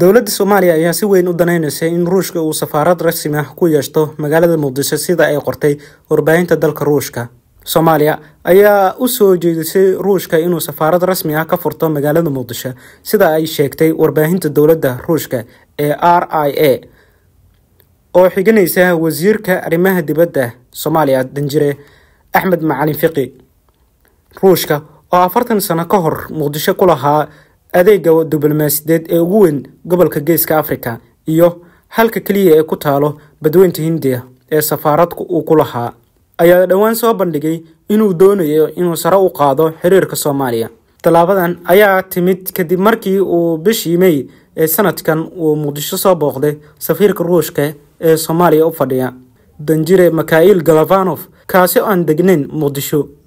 dowladda soomaaliya ayaa si weyn u danaynaysa in ruushka uu safaarad rasmi ah ku yeeshto magaalada muqdisho sida ay qortay warbaahinta dalka ruushka soomaaliya ayaa u soo jeedisay ruushka inuu safaarad rasmi ah ka furto magaalada muqdisho sida ay sheegtay warbaahinta dowladda ruushka ee r i a oo xiganaysa wasiirka arrimaha dibadda soomaaliya danjire axmed macalin fiqi ruushka oo afartan sano ka hor muqdisho ku lahaa adeega diblomaasiyadeed ee ugu weyn gobolka geeska afrika iyo halka keliya ee ku taalo badweynta hindiya ee safaaradku uu ku lahaa ayaa dhowaan soo bandhigay inuu doonayo inuu sare u qaado xiriirka soomaaliya tallaabadan ayaa timid kadib markii uu bishii mey ee sanadkan uu muqdisho soo booqday safiirka ruushka ee soomaaliya u fadhiya danjire mikail galafanof kaasi oo aan degnayn muqdisho